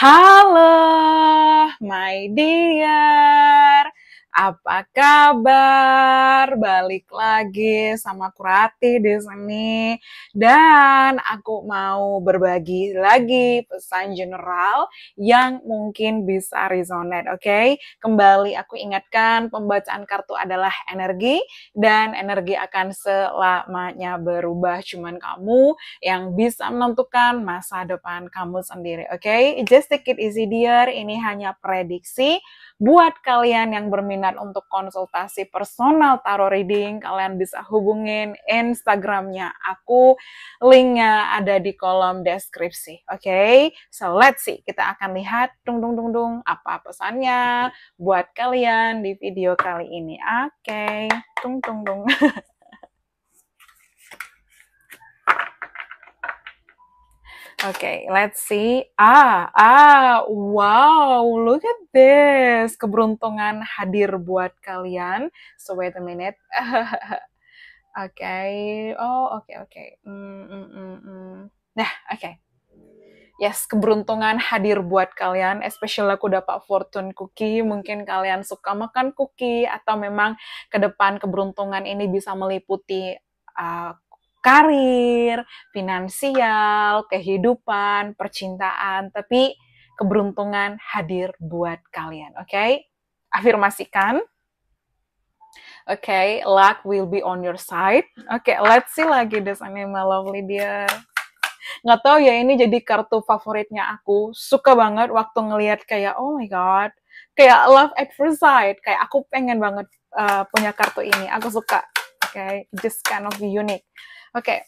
Halo, my dear. Apa kabar? Balik lagi sama Kurati di sini. Dan aku mau berbagi lagi pesan general yang mungkin bisa resonate, oke? Okay? Kembali aku ingatkan, pembacaan kartu adalah energi dan energi akan selamanya berubah. Cuman kamu yang bisa menentukan masa depan kamu sendiri, oke? Okay? Just take it easy dear, ini hanya prediksi Buat kalian yang berminat untuk konsultasi personal tarot reading, kalian bisa hubungin Instagramnya aku. Linknya ada di kolom deskripsi. Oke, okay? so let's see. Kita akan lihat dung dung dung dung apa pesannya buat kalian di video kali ini. Oke, okay. dung dung dung. okay, let's see. Ah, ah, wow, look at this. Keberuntungan hadir buat kalian. So wait a minute. okay. Oh, oke, okay, oke. Okay. Mm, mm, mm, mm. Nah, oke. Okay. Yes, keberuntungan hadir buat kalian, especially aku dapat fortune cookie. Mungkin kalian suka makan cookie atau memang ke depan keberuntungan ini bisa meliputi uh, karir, finansial, kehidupan, percintaan, tapi keberuntungan hadir buat kalian, oke? Okay? Afirmasikan. Oke, okay, luck will be on your side. Oke, okay, let's see lagi this animal lovely dear. Nggak tahu ya ini jadi kartu favoritnya aku. Suka banget waktu ngelihat kayak oh my god, kayak love at first sight. Kayak aku pengen banget uh, punya kartu ini. Aku suka. Oke, okay? just kind of unique. Oke. Okay.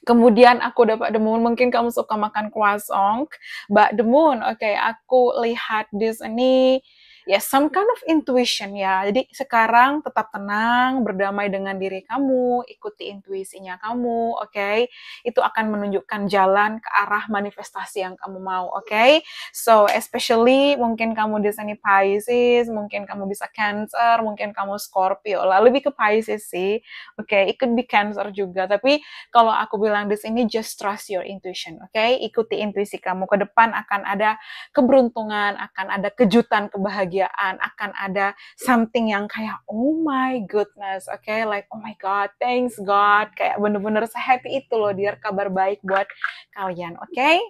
Kemudian aku dapat the moon, mungkin kamu suka makan croissant, Mbak Demun. oke, okay, aku lihat di sini ya some kind of intuition ya. Jadi sekarang tetap tenang, berdamai dengan diri kamu, ikuti intuisinya kamu, oke? Okay? Itu akan menunjukkan jalan ke arah manifestasi yang kamu mau, oke? Okay? So especially mungkin kamu di sini Pisces, mungkin kamu bisa Cancer, mungkin kamu Scorpio lah, lebih ke Pisces sih, oke? Okay? It be Cancer juga, tapi kalau aku bilang di sini just trust your intuition, oke? Okay? Ikuti intuisi kamu ke depan akan ada keberuntungan, akan ada kejutan kebahagiaan kebahagiaan akan ada something yang kayak oh my goodness oke okay? like oh my god thanks god kayak bener-bener sehappy itu loh dear kabar baik buat kalian oke okay?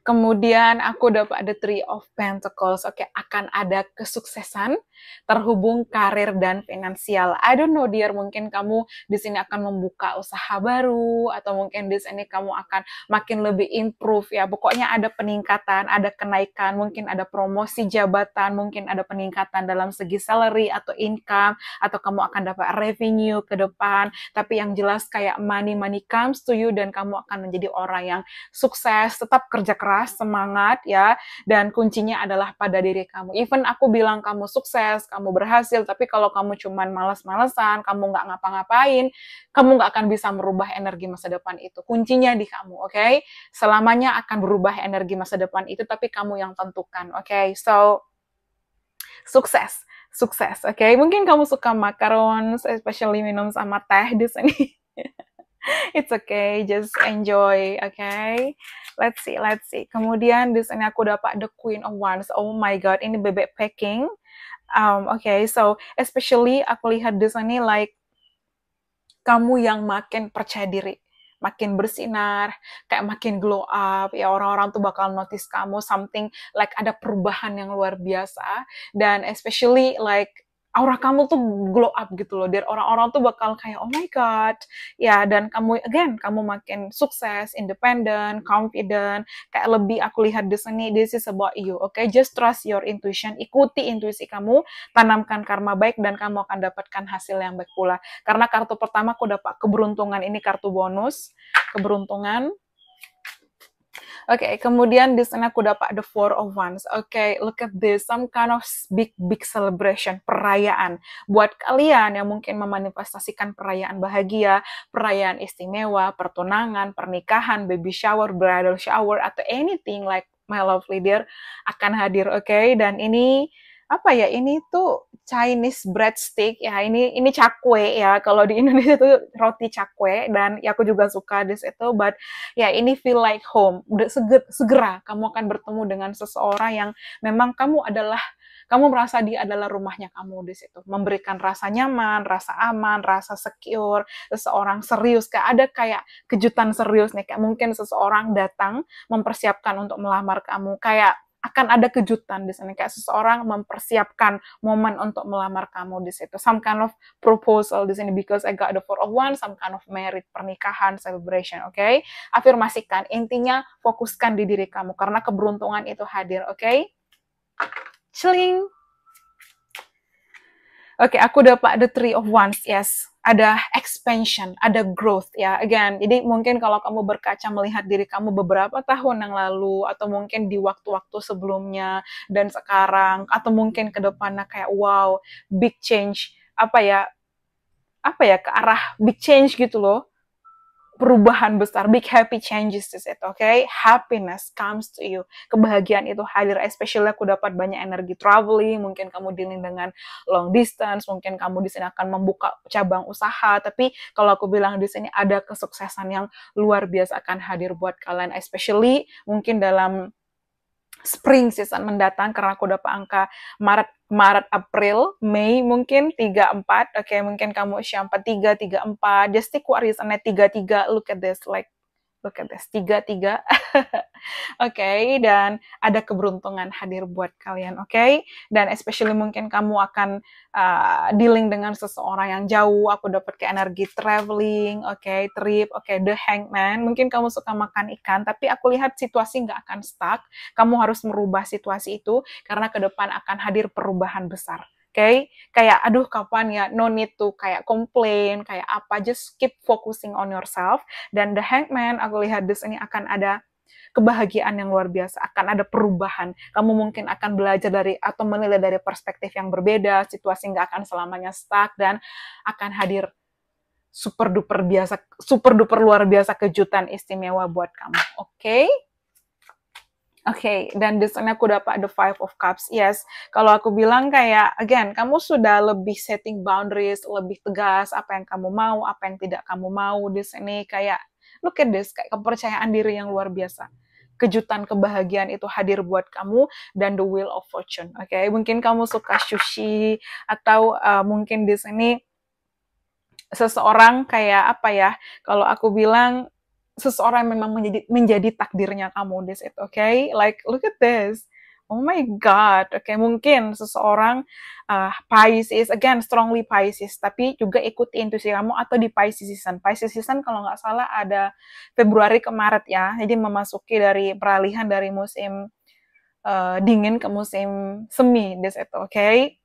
Kemudian aku dapat ada Three of Pentacles. Oke, okay, akan ada kesuksesan terhubung karir dan finansial. I don't know dear, mungkin kamu di sini akan membuka usaha baru atau mungkin di sini kamu akan makin lebih improve ya. Pokoknya ada peningkatan, ada kenaikan, mungkin ada promosi jabatan, mungkin ada peningkatan dalam segi salary atau income atau kamu akan dapat revenue ke depan. Tapi yang jelas kayak money money comes to you dan kamu akan menjadi orang yang sukses, tetap kerja keras keras, semangat ya. Dan kuncinya adalah pada diri kamu. Even aku bilang kamu sukses, kamu berhasil, tapi kalau kamu cuman males malesan kamu nggak ngapa-ngapain, kamu nggak akan bisa merubah energi masa depan itu. Kuncinya di kamu, oke? Okay? Selamanya akan berubah energi masa depan itu, tapi kamu yang tentukan, oke? Okay? So, sukses sukses. Oke, okay? mungkin kamu suka makaron, especially minum sama teh di sini. It's okay, just enjoy, Okay? Let's see, let's see. Kemudian di sini aku dapat The Queen of Wands. Oh my god, ini bebek packing. Um, okay, so especially aku lihat di sini like kamu yang makin percaya diri makin bersinar, kayak makin glow up, ya orang-orang tuh bakal notice kamu something like ada perubahan yang luar biasa dan especially like aura kamu tuh glow up gitu loh dan orang-orang tuh bakal kayak oh my god ya dan kamu again kamu makin sukses independen confident kayak lebih aku lihat di sini this is about you oke okay? just trust your intuition ikuti intuisi kamu tanamkan karma baik dan kamu akan dapatkan hasil yang baik pula karena kartu pertama aku dapat keberuntungan ini kartu bonus keberuntungan Okay, kemudian di sana aku dapat the four of ones. Okay, look at this, some kind of big big celebration, perayaan. Buat kalian yang mungkin memanifestasikan perayaan bahagia, perayaan istimewa, pertunangan, pernikahan, baby shower, bridal shower, atau anything like my lovely dear akan hadir, oke? Okay? Dan ini apa ya ini tuh Chinese breadstick ya ini ini cakwe ya kalau di Indonesia tuh roti cakwe dan ya aku juga suka this itu but ya ini feel like home seger segera kamu akan bertemu dengan seseorang yang memang kamu adalah kamu merasa dia adalah rumahnya kamu di situ memberikan rasa nyaman rasa aman rasa secure seseorang serius kayak ada kayak kejutan serius nih kayak mungkin seseorang datang mempersiapkan untuk melamar kamu kayak akan ada kejutan di sana kayak seseorang mempersiapkan momen untuk melamar kamu di situ some kind of proposal di sini because I got the four of one some kind of merit pernikahan celebration oke okay? afirmasikan intinya fokuskan di diri kamu karena keberuntungan itu hadir oke okay? Celing. Oke, okay, aku dapat the three of wands, yes ada expansion, ada growth ya. Again, jadi mungkin kalau kamu berkaca melihat diri kamu beberapa tahun yang lalu atau mungkin di waktu-waktu sebelumnya dan sekarang atau mungkin ke depannya kayak wow, big change apa ya? Apa ya ke arah big change gitu loh perubahan besar, big happy changes to it, oke? Okay? Happiness comes to you. Kebahagiaan itu hadir, especially aku dapat banyak energi traveling, mungkin kamu dealing dengan long distance, mungkin kamu di sini akan membuka cabang usaha, tapi kalau aku bilang di sini ada kesuksesan yang luar biasa akan hadir buat kalian, especially mungkin dalam spring season mendatang karena aku dapat angka Maret Maret April Mei mungkin 34 oke okay, mungkin kamu usia 43 34 just take what reasonnya 33 look at this like look at this, tiga, tiga. oke, okay? dan ada keberuntungan hadir buat kalian, oke? Okay? Dan especially mungkin kamu akan uh, dealing dengan seseorang yang jauh, aku dapat ke energi traveling, oke, okay? trip, oke, okay? the hangman. Mungkin kamu suka makan ikan, tapi aku lihat situasi nggak akan stuck. Kamu harus merubah situasi itu, karena ke depan akan hadir perubahan besar okay? kayak aduh kapan ya no need to kayak complain kayak apa just keep focusing on yourself dan the hangman aku lihat this ini akan ada kebahagiaan yang luar biasa akan ada perubahan kamu mungkin akan belajar dari atau menilai dari perspektif yang berbeda situasi nggak akan selamanya stuck dan akan hadir super duper biasa super duper luar biasa kejutan istimewa buat kamu oke okay? okay, dan desainnya aku dapat the five of cups. Yes, kalau aku bilang kayak again, kamu sudah lebih setting boundaries, lebih tegas apa yang kamu mau, apa yang tidak kamu mau di sini kayak look at this kayak kepercayaan diri yang luar biasa. Kejutan kebahagiaan itu hadir buat kamu dan the wheel of fortune. Oke, okay? mungkin kamu suka sushi atau uh, mungkin di sini seseorang kayak apa ya? Kalau aku bilang seseorang yang memang menjadi menjadi takdirnya kamu this it okay like look at this oh my god, oke okay, mungkin seseorang uh, Pisces again strongly Pisces, tapi juga ikuti intuisi kamu atau di Pisces season. Pisces season kalau nggak salah ada Februari ke Maret ya, jadi memasuki dari peralihan dari musim uh, dingin ke musim semi, this it, oke? Okay?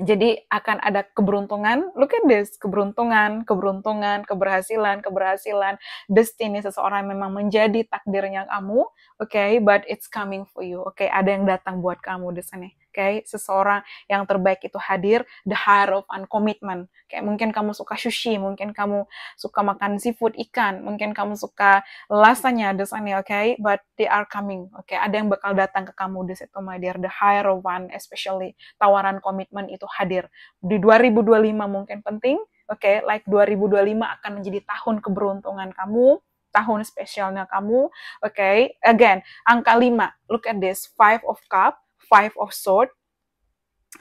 jadi akan ada keberuntungan, look at this, keberuntungan, keberuntungan, keberhasilan, keberhasilan, destiny seseorang memang menjadi takdirnya kamu, oke, okay, but it's coming for you, oke, okay, ada yang datang buat kamu di sini. Oke, seseorang yang terbaik itu hadir the heart of uncommitment kayak mungkin kamu suka sushi mungkin kamu suka makan seafood ikan mungkin kamu suka lasanya desanya oke okay? but they are coming oke okay? ada yang bakal datang ke kamu di situ my dear the higher one especially tawaran komitmen itu hadir di 2025 mungkin penting oke okay? like 2025 akan menjadi tahun keberuntungan kamu tahun spesialnya kamu. Oke, okay? again, angka 5. Look at this, five of cup. Five of Swords,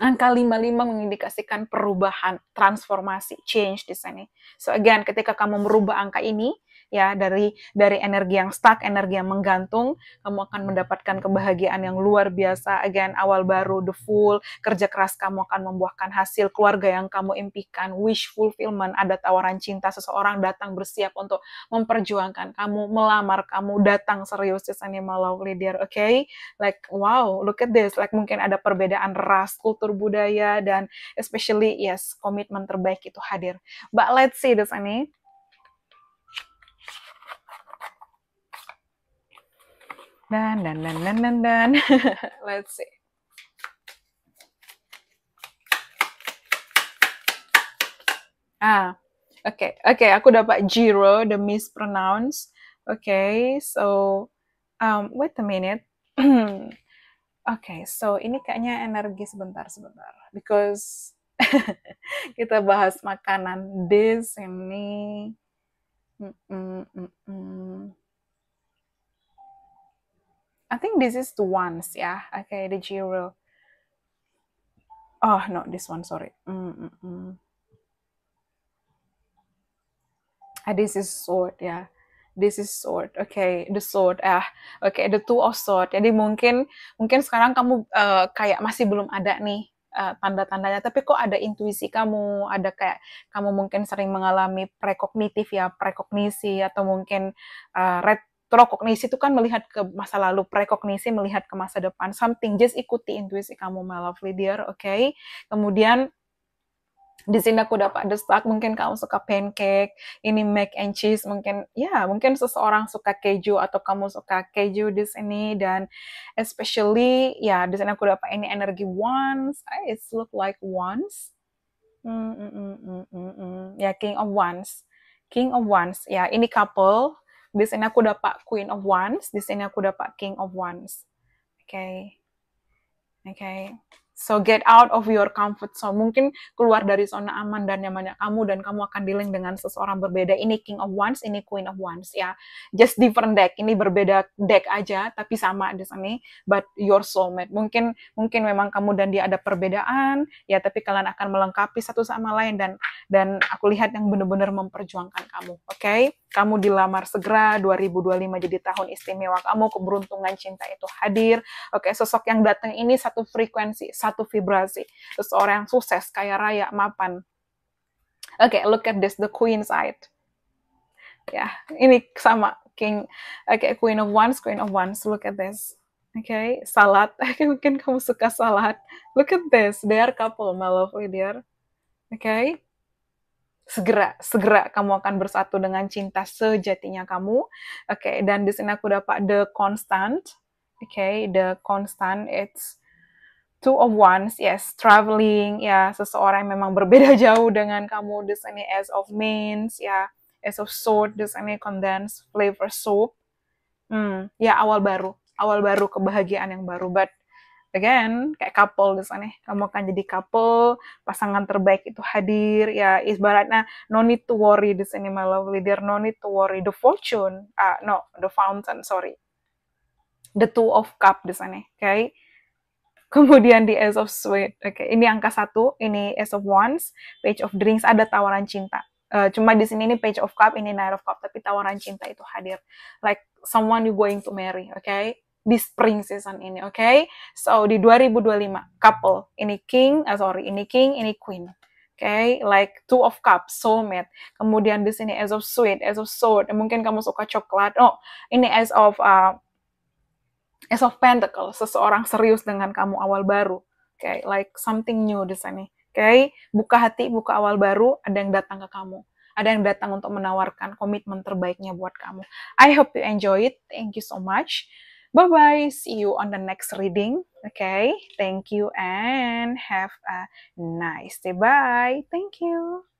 angka 55 mengindikasikan perubahan, transformasi, change di sini. So again, ketika kamu merubah angka ini, ya dari dari energi yang stuck, energi yang menggantung, kamu akan mendapatkan kebahagiaan yang luar biasa. Again, awal baru, the full, kerja keras kamu akan membuahkan hasil, keluarga yang kamu impikan, wish fulfillment, ada tawaran cinta seseorang datang bersiap untuk memperjuangkan kamu, melamar kamu, datang serius, di sana malau dear, oke? Okay? Like, wow, look at this, like mungkin ada perbedaan ras, kultur budaya, dan especially, yes, komitmen terbaik itu hadir. But let's see this, Ani. Dan, dan, dan, dan, dan, dan. Let's see. Ah, oke, okay, oke, okay, aku dapat zero, the mispronounce. Oke, okay, so um, wait a minute. oke, okay, so ini kayaknya energi sebentar, sebentar, because kita bahas makanan this, ini. Mm -mm, mm -mm. I think this is the ones ya. Yeah. Okay, the Giro. Oh, no, this one, sorry. Mm -mm. mm. Ah, this is sword ya. Yeah. This is sword. Okay, the sword. Ah, okay, the two of sword. Jadi mungkin mungkin sekarang kamu uh, kayak masih belum ada nih eh, tanda-tandanya, tapi kok ada intuisi kamu, ada kayak kamu mungkin sering mengalami prekognitif ya, prekognisi atau mungkin uh, red Trokognisi itu kan melihat ke masa lalu, prekognisi melihat ke masa depan. Something just ikuti intuisi kamu, my lovely dear, oke? Okay? Kemudian di sini aku dapat destak mungkin kamu suka pancake ini mac and cheese mungkin ya mungkin seseorang suka keju atau kamu suka keju di sini dan especially ya di sini aku dapat ini energi once eh, it's look like once mm, mm, mm, mm, mm, mm. ya yeah, king of once king of once ya yeah, ini couple di sini aku dapat Queen of Wands, di sini aku dapat King of Wands. Oke. Okay. Oke. Okay. So get out of your comfort zone. Mungkin keluar dari zona aman dan nyamannya kamu dan kamu akan dealing dengan seseorang berbeda. Ini King of Wands, ini Queen of Wands ya. Just different deck. Ini berbeda deck aja tapi sama di sini but your soulmate. Mungkin mungkin memang kamu dan dia ada perbedaan ya tapi kalian akan melengkapi satu sama lain dan dan aku lihat yang benar-benar memperjuangkan kamu. Oke? Okay? kamu dilamar segera, 2025 jadi tahun istimewa kamu, keberuntungan cinta itu hadir. Oke, sosok yang datang ini satu frekuensi, satu vibrasi. Seseorang yang sukses, kaya raya, mapan. Oke, look at this, the queen side. Ya, ini sama King, oke okay, Queen of Wands, Queen of Wands. Look at this. Oke, okay, salad. Okay, mungkin kamu suka salad. Look at this. They are couple, my lovely dear. Oke. Okay segera segera kamu akan bersatu dengan cinta sejatinya kamu. Oke, okay, dan di sini aku dapat the constant. Oke, okay, the constant it's two of ones, yes, traveling ya seseorang yang memang berbeda jauh dengan kamu di sini as of means ya, as of sword di sini condensed flavor soup. Hmm, ya awal baru, awal baru kebahagiaan yang baru but again ya kayak couple di sana kamu akan jadi couple pasangan terbaik itu hadir ya ibaratnya no need to worry di sini my lovely dear no need to worry the fortune uh, no the fountain sorry the two of cup di sana okay Kemudian di Ace of Sweet, oke, okay, ini angka satu, ini Ace of Wands, Page of Drinks, ada tawaran cinta. Uh, cuma di sini ini Page of Cup, ini Nine of Cup, tapi tawaran cinta itu hadir. Like someone you going to marry, oke? Okay? di spring season ini, oke? Okay? So di 2025 couple ini king, uh, sorry ini king, ini queen, oke? Okay? Like two of cups, soulmate. Kemudian di sini as of sweet, as of sword. Mungkin kamu suka coklat. Oh, ini as of uh, as of pentacle. Seseorang serius dengan kamu awal baru, oke? Okay? Like something new di sini, oke? Okay? Buka hati, buka awal baru. Ada yang datang ke kamu ada yang datang untuk menawarkan komitmen terbaiknya buat kamu. I hope you enjoy it. Thank you so much. Bye bye. See you on the next reading. Okay. Thank you and have a nice day. Bye. Thank you.